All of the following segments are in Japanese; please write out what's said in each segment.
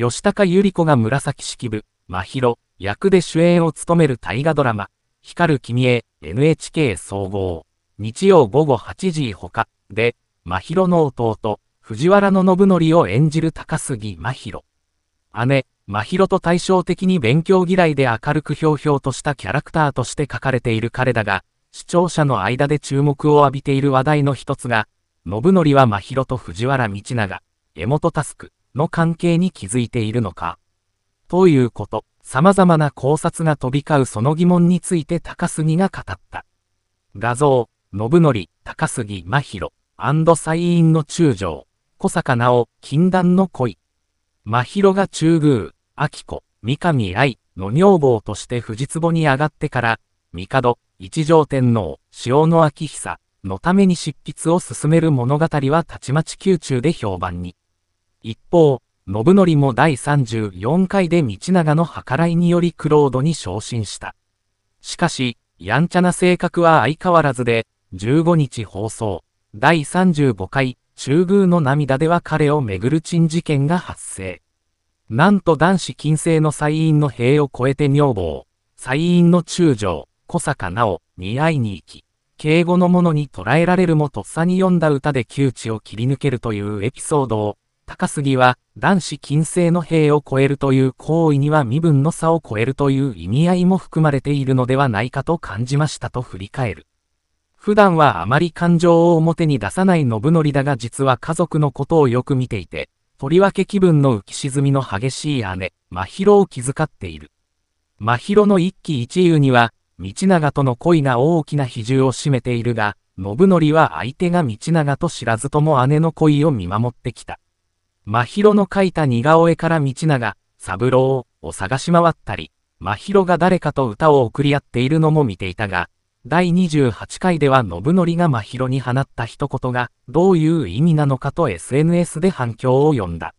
吉高由里子が紫式部、真宙役で主演を務める大河ドラマ、光る君へ NHK 総合、日曜午後8時ほかで、真宙の弟、藤原の信則を演じる高杉真宙。姉、真宙と対照的に勉強嫌いで明るくひょうひょうとしたキャラクターとして書かれている彼だが、視聴者の間で注目を浴びている話題の一つが、信則は真宙と藤原道長、江本佑、の関係に気づいているのか。ということ、様々な考察が飛び交うその疑問について高杉が語った。画像、信則、高杉真弘、西院の中将、小坂直、禁断の恋。真宙が中宮、明子、三上愛の女房として藤壺に上がってから、帝、一条天皇、塩野明久のために執筆を進める物語はたちまち宮中で評判に。一方、信則も第34回で道長の計らいによりクロードに昇進した。しかし、やんちゃな性格は相変わらずで、15日放送、第35回、中宮の涙では彼をめぐる珍事件が発生。なんと男子禁制の祭院の塀を越えて女房、祭院の中将、小坂直に会いに行き、敬語の者に捕らえられるもとっさに読んだ歌で窮地を切り抜けるというエピソードを、高杉は、男子禁制の兵を超えるという行為には身分の差を超えるという意味合いも含まれているのではないかと感じましたと振り返る。普段はあまり感情を表に出さない信則だが実は家族のことをよく見ていて、とりわけ気分の浮き沈みの激しい姉、真宙を気遣っている。真宙の一喜一憂には、道長との恋が大きな比重を占めているが、信則は相手が道長と知らずとも姉の恋を見守ってきた。真宙の描いた似顔絵から道長、三郎を探し回ったり、真宙が誰かと歌を送り合っているのも見ていたが、第28回では信則が真宙に放った一言がどういう意味なのかと SNS で反響を呼んだ。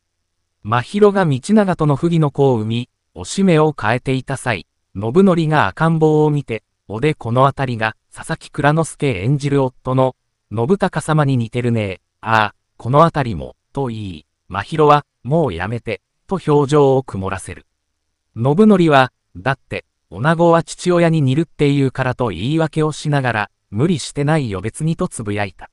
真宙が道長との不義の子を生み、おしめを変えていた際、信則が赤ん坊を見て、おでこのあたりが佐々木蔵之介演じる夫の信孝様に似てるねああ、このあたりも、と言い、真宙は、もうやめて、と表情を曇らせる。信則は、だって、女子は父親に似るっていうからと言い訳をしながら、無理してないよ別にとつぶやいた。